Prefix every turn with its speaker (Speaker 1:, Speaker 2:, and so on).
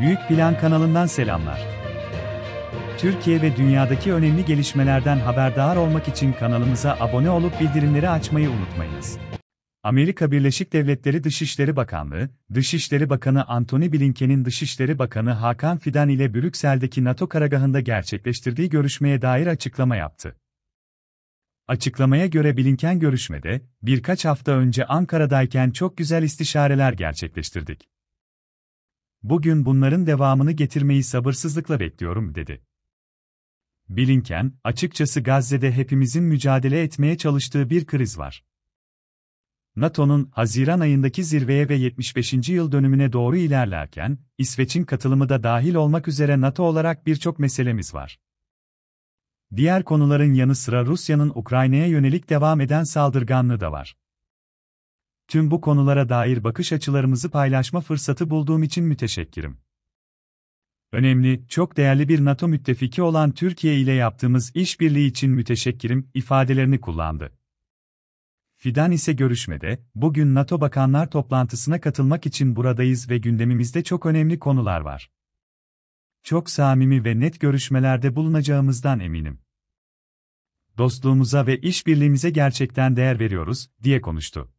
Speaker 1: Büyük Plan kanalından selamlar. Türkiye ve dünyadaki önemli gelişmelerden haberdar olmak için kanalımıza abone olup bildirimleri açmayı unutmayınız. Amerika Birleşik Devletleri Dışişleri Bakanlığı, Dışişleri Bakanı Antony Blinken'in Dışişleri Bakanı Hakan Fidan ile Brüksel'deki NATO karagahında gerçekleştirdiği görüşmeye dair açıklama yaptı. Açıklamaya göre Blinken görüşmede, birkaç hafta önce Ankara'dayken çok güzel istişareler gerçekleştirdik. Bugün bunların devamını getirmeyi sabırsızlıkla bekliyorum dedi. Bilinken, açıkçası Gazze'de hepimizin mücadele etmeye çalıştığı bir kriz var. NATO'nun Haziran ayındaki zirveye ve 75. yıl dönümüne doğru ilerlerken, İsveç'in katılımı da dahil olmak üzere NATO olarak birçok meselemiz var. Diğer konuların yanı sıra Rusya'nın Ukrayna'ya yönelik devam eden saldırganlığı da var tüm bu konulara dair bakış açılarımızı paylaşma fırsatı bulduğum için müteşekkirim. Önemli, çok değerli bir NATO müttefiki olan Türkiye ile yaptığımız işbirliği için müteşekkirim ifadelerini kullandı. Fidan ise görüşmede, bugün NATO Bakanlar toplantısına katılmak için buradayız ve gündemimizde çok önemli konular var. Çok samimi ve net görüşmelerde bulunacağımızdan eminim. Dostluğumuza ve işbirliğimize gerçekten değer veriyoruz, diye konuştu.